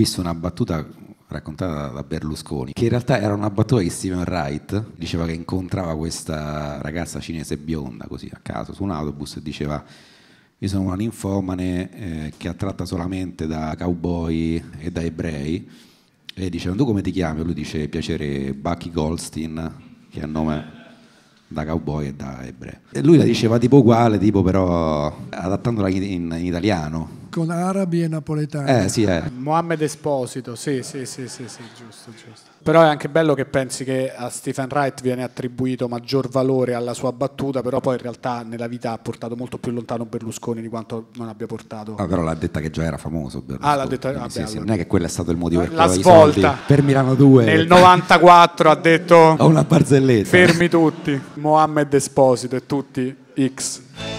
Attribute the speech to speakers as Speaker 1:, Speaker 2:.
Speaker 1: visto una battuta raccontata da Berlusconi, che in realtà era una battuta di Steven Wright, diceva che incontrava questa ragazza cinese bionda così a caso su un autobus e diceva io sono una ninfomane eh, che è attratta solamente da cowboy e da ebrei e diceva tu come ti chiami? E lui dice piacere Bucky Goldstein che è il nome da cowboy e da ebreo e lui la diceva tipo uguale tipo però adattandola in, in italiano
Speaker 2: con arabi e napoletani. Eh, sì, eh. Mohammed Esposito, sì, sì, sì, sì, sì giusto, giusto,
Speaker 1: Però è anche bello che pensi che a Stephen
Speaker 3: Wright viene attribuito maggior valore alla sua battuta, però poi in realtà nella vita ha portato molto più lontano Berlusconi di quanto non abbia portato. Ah, però
Speaker 1: l'ha detta che già era famoso Berlusconi. Ah, l'ha detta, vabbè, ah, sì, allora. non è che quello è stato il motivo per cui La svolta. per Milano 2. Nel
Speaker 4: 94 ha detto...
Speaker 1: Ho una barzelletta. Fermi
Speaker 4: tutti, Mohammed Esposito e tutti X.